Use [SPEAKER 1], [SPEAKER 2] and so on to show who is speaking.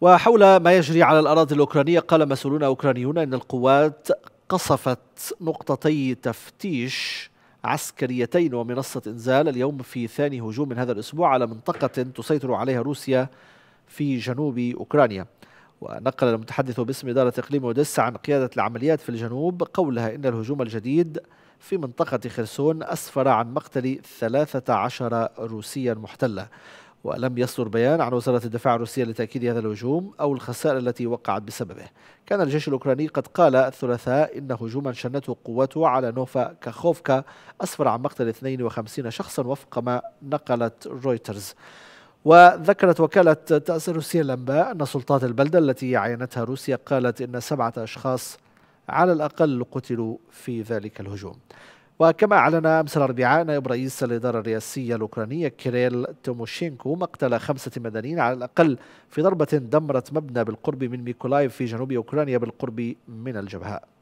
[SPEAKER 1] وحول ما يجري على الأراضي الأوكرانية قال مسؤولون أوكرانيون أن القوات قصفت نقطتي تفتيش عسكريتين ومنصة إنزال اليوم في ثاني هجوم من هذا الأسبوع على منطقة تسيطر عليها روسيا في جنوب أوكرانيا ونقل المتحدث باسم إدارة إقليم أوديسا عن قيادة العمليات في الجنوب قولها إن الهجوم الجديد في منطقة خرسون أسفر عن مقتل 13 روسيا محتلة ولم يصدر بيان عن وزارة الدفاع الروسية لتأكيد هذا الهجوم أو الخسائر التي وقعت بسببه كان الجيش الأوكراني قد قال الثلاثاء إن هجوما شنته قوته على نوفا كاخوفكا أسفر عن مقتل 52 شخصا وفق ما نقلت رويترز وذكرت وكالة تأس روسيا الأنباء أن سلطات البلدة التي عينتها روسيا قالت إن سبعة أشخاص على الأقل قتلوا في ذلك الهجوم وكما أعلن أمس الأربعاء نائب رئيس الإدارة الرئاسية الأوكرانية كيريل توموشينكو مقتل خمسة مدنيين على الأقل في ضربة دمرت مبنى بالقرب من ميكولايف في جنوب أوكرانيا بالقرب من الجبهة